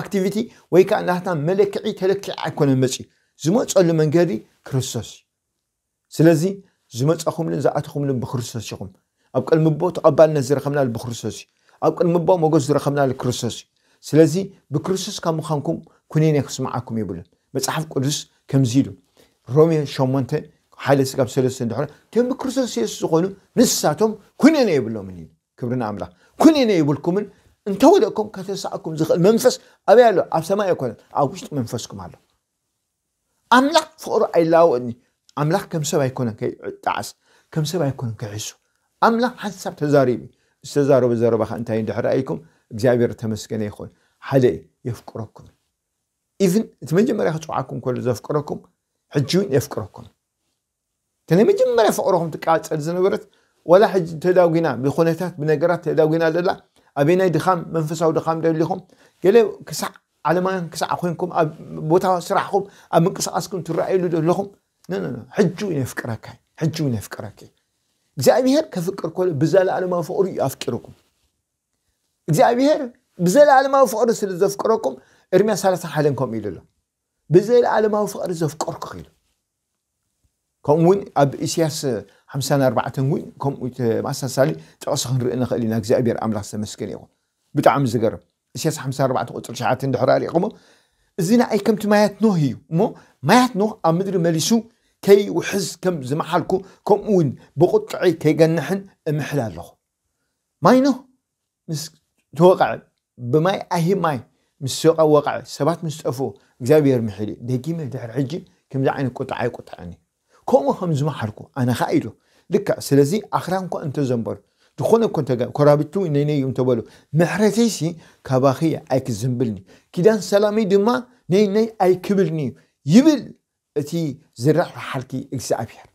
Speaker 1: ኣክቲቪቲ ወይ ከዓ ናትና መለክዒ ተለክዕ ኣይኮነን መፂ ዝመፀሉ መንገዲ ክርስቶስ እዩ ስለዚ ዝመፀኹምሉን ዝኣትኹምሉን ብክርስቶስ ይኹም ኣብ ቅድሚ ቦ ተቐባልነት ዝረኸብናሉ ብክርስቶስ እዩ ኣብ ቅድሚ ቦ መጎስ ዝረኸብናሉ ክርስቶስ እዩ ስለዚ ብክርስቶስ ካብ ምዃንኩም ኩነነ ክስማዓኩም ይብሉን መፅሓፍ ቅዱስ ከምዚ ኢሉ ሮሜ 8 ሓይለ ስጋብ ሰለስተ እንድሕሮ እቶም ብክርስቶስ የሱስ ዝኾኑ ንስሳቶም ኩነነ የብሎምን እዩ ክብርና ኣምላኽ ኩነነ የብልኩምን እንተወደእኩም ከተሳእኩም ዝኽእል መንፈስ ኣበይ ኣሎ ኣብ ሰማይ ኣይኮነን ኣብ ውሽጢ መንፈስኩም ኣሎ ኣምላኽ ፍቅሪ ኣይላውእኒ ኣምላኽ ከም ሰብ ኣይኮነን ከይጣዓስ ከም ሰብ ኣይኮነን ከይሕሱ ኣምላኽ ሓሳብ ተዛሪቡ ዝተዛረበ ዘረባካ እንታይ እንድሕሪ ኣይኩም እግዚኣብሔር ተመስገነ ይኹን ሓደ የፍቅረኩም ኢቭን እቲ መጀመርያ ክፅዋዓኩም ከሎ ዘፍቅረኩም ሕጂ እውን የፍቅረኩም እቲ ናይ መጀመርያ ፍቅረኩም ትቃፀል ዝነበረት ዋላ ሕጂ ተዳጉና ብኩነታት ብነገራት ተዳጉና ዘላ ኣበይናይ ድኻም መንፈሳዊ ድኻም ደሊኹም ገለ ክሳዕ ዓለማውያን ክሳዕ ኮይንኩም ኣብ ቦታ ስራሕኩም ኣብ ምንቅስቃስኩም ትረኣየሉ ዘለኹም ነነነ ሕጁ ይነፍቅረካ ሕጁ ይነፍቅረካ እግዚኣብሔር ከፍቅር ኮሎ ብዘለኣለማዊ ፍቅሪ እዩ ኣፍቂርኩም እግዚኣብሔር ብዘለኣለማዊ ፍቅሪ ስለ ዘፍቅረኩም ኤርምያ 31 ከምኡ ኢሉ ኣሎ ብዘለኣለማዊ ፍቅሪ ዘፍቀርኩ ኢሉ ከምኡ እውን ኣብ እስያስ حمسان أربعة وين كم ماسا سالي تقصخن رئينا خلينا كزائبير أملاك سمسكين يقول بتعم زقرب سياسة حمسان أربعة قطر شعاتين دحرار يقوم الزنا أي كم تمايات نوهي مو مايات نوه أمدر ماليسو كي وحز كم زمحالكو كم وين بقطعي كي قنحن محلال له ماينو مس توقع بماي أهي ماي مس سوق وقع سبات مستفو كزائبير محلي ديكي مدحر عجي كم دعين يعني. كم قطعني كومو هم زمحركو انا خايلو ልካ ስለዚ ኣኽራ እንኳ እንተዘንበሩ ዝኾነ እኮ ኮራቢቱ ነይነ እዮም ተበሉ ምሕረተይሲ ካባኺ ኣይክዝምብልኒ ኪዳን ሰላመይ ድማ ነይነይ ኣይክብልኒ እዩ ይብል እቲ ዝራሕ ሓልኪ እግዚኣብሔር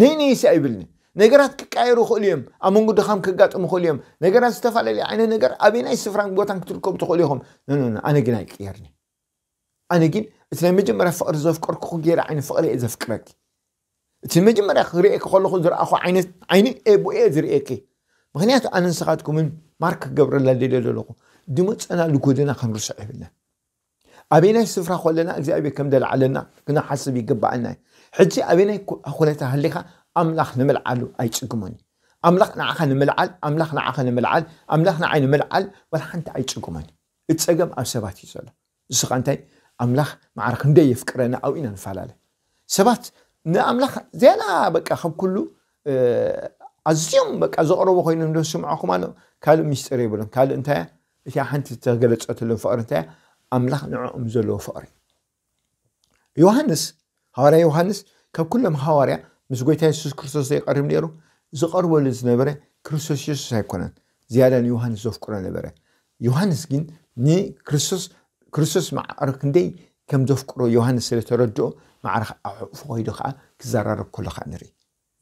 Speaker 1: ነይነይሲ ኣይብልኒ ነገራት ክቃየሩ ክእሉ እዮም ኣብ መንጎ መንጉድኻም ክጋጥሙ ክእሉ እዮም ነገራት ዝተፈላለዩ ዓይነት ነገር ኣበይ ናይ ስፍራን ቦታን ክትርከቡ ትኽእሉ ኢኹም ኣነ ግን ኣይቅየርኒ ኣነ ግን እቲ ናይ መጀመርያ ፍቅሪ ዘፍቀርኩኹ ገይረ ዓይነት ፍቅሪ እየ ዘፍቅረኪ እቲ መጀመርያ ክሪኤክ ከለኹ ዝረኣኹ ዓይነት ዓይኒ ኤቦኤ ዝርኤከ ምክንያቱ ኣነ ንስኻትኩምን ማርክ ክገብረላ ደልዮ ዘለኹ ድመፀናሉ ጎደና ክንርስዕ የብለን ኣበይናይ ስፍራ ከለና እግዚኣብሔር ከም ደልዓለና ክነሓስብ ይግባአና ሕጂ ኣበይናይ ኩነታ ሃሊካ ኣምላኽ ንምልዓሉ ኣይፅግሞን እዩ ኣምላኽ ንዓኻ ንምልዓል ኣምላኽ ንዓኻ ንምልዓል ኣምላኽ ንዓይ ንምልዓል ወላሓንቲ ኣይፅጉመን እቲ ፀገም ኣብ ሰባት እዩ ዘሎ ንስኻ እንታይ ኣምላኽ መዓር ክንደይ የፍቅረና ኣብኡ ኢና ንፈላለ ሰባት ንኣምላኽ ዜና በቃ ካብ ኩሉ ኣዝዮም በቃ ዘቕረቦ ኮይኑ ንስምዖኹም ኣሎ ካልእ ምስጢር የብሎም ካልእ እንታይ እቲ ሓንቲ ዝተገለፀትሎም ፍቕሪ እንታይ ኣምላኽ ንዕኦም ዘለዎ ፍቕሪ ዮሃንስ ሃዋርያ ዮሃንስ ካብ ኩሎም ሃዋርያ ምስ ጎይታ የሱስ ክርስቶስ ዘይቀርብ ነይሩ ዝቐርበሉ ዝነበረ ክርስቶስ የሱስ ኣይኮነን ዝያዳ ንዮሃንስ ዘፍቅሮ ነበረ ዮሃንስ ግን ንክርስቶስ ክርስቶስ ማዕር ክንደይ ከም ዘፍቅሮ ዮሃንስ ስለተረድኦ معرخ أعوف غيدو خا كزرار كل خا نري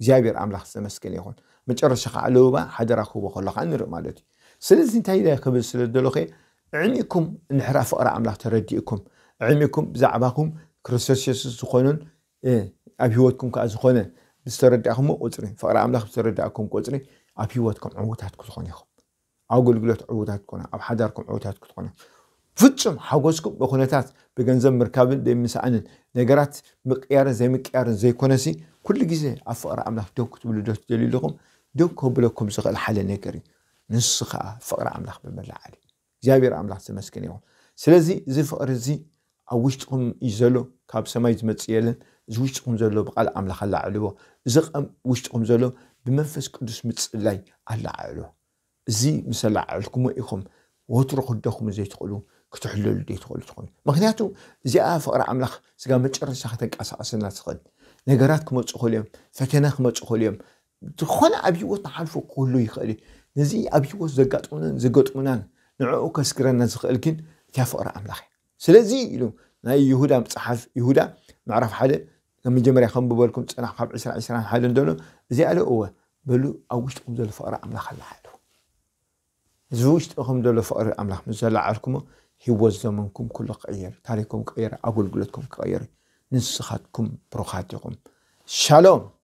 Speaker 1: زيابير أملاح سمسكين يخون مجرش خا لوبا حدرا خوبا كل خا نري مالتي سلسين تايدا كبير سلدلو خي عميكم نحرا فقرا أملاح ترديكم عميكم زعباكم كرسوس يسوس زخونون إيه أبيوتكم كأزخونة بستردعكم وقلتني فقرا أملاح بستردعكم وقلتني أبيوتكم عوتات كزخون يخون أقول قلت عوتات كونا أبحدركم عوتات كزخونة فتشم حاجوسكم بخونتات بجنزم مركابل دي مسعن نجرات مقيار زي مقيار زي كونسي كل جزء أفقر عملاق دوك تبلو دوك تجلي لكم دوك هو بلكم زغ الحالة نجري نسخة فقر عملاق بملا علي جابير عملاق تمسكني هون سلزي زي فقر زي أوشتكم يزلو كاب سماي متسيلن زوشتكم زلو بقال عملاق الله علوه زغ أم زلو بمنفس قدس متسلي الله علوه زي مثل عليكم وإخم وترخوا دخوم زي تقولون ክትሕልሉ ዘይትኽእሉ ትኾኑ ምክንያቱ እዚኣ ፍቕሪ ኣምላኽ ስጋ መጨረሻ ክተንቀሳቐሰና ትኽእል ነገራት ክመፁ ክእሉ እዮም ፈተና ክመፁ ክእሉ እዮም ዝኾነ ኣብ ሂወት ንሓልፎ ክህሉ ይኽእል እዩ ነዚ ኣብ ሂወት ዘጋጥሙናን ዘገጥሙናን ንዕኡ ከስግረና ዝኽእል ግን እታ ፍቕሪ ኣምላኽ እያ ስለዚ ኢሉ ናይ ይሁዳ መፅሓፍ ይሁዳ ምዕራፍ ሓደ ከም መጀመርያ ከም ብበልኩም ፅናሕ ካብ 221 እንተሎ እዚኣ ለ እወ በሉ ኣብ ውሽጥኩም ዘሎ ፍቕሪ ኣምላኽ ኣለሓሉ እዚ ውሽጢ ከም ዘሎ ፍቕሪ ኣምላኽ ምስ ዘለዓልኩሞ ህወት ኩሉ ክቕይር ታሪኩም ክቕይር ኣገልግሎትኩም ክቕይር ንስኻትኩም ብሩኻት ኢኹም ሻሎም